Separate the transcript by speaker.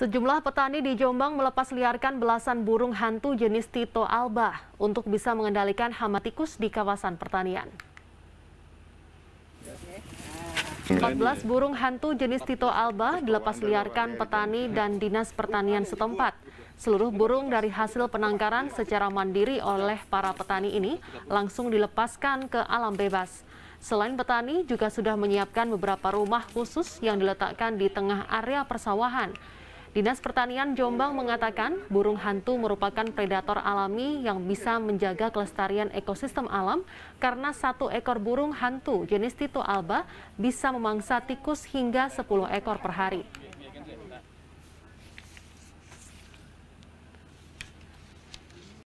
Speaker 1: Sejumlah petani di Jombang melepas liarkan belasan burung hantu jenis Tito alba untuk bisa mengendalikan hama tikus di kawasan pertanian. 14 burung hantu jenis Tito alba dilepas liarkan petani dan dinas pertanian setempat. Seluruh burung dari hasil penangkaran secara mandiri oleh para petani ini langsung dilepaskan ke alam bebas. Selain petani, juga sudah menyiapkan beberapa rumah khusus yang diletakkan di tengah area persawahan Dinas Pertanian Jombang mengatakan burung hantu merupakan predator alami yang bisa menjaga kelestarian ekosistem alam karena satu ekor burung hantu jenis Tito alba bisa memangsa tikus hingga 10 ekor per hari.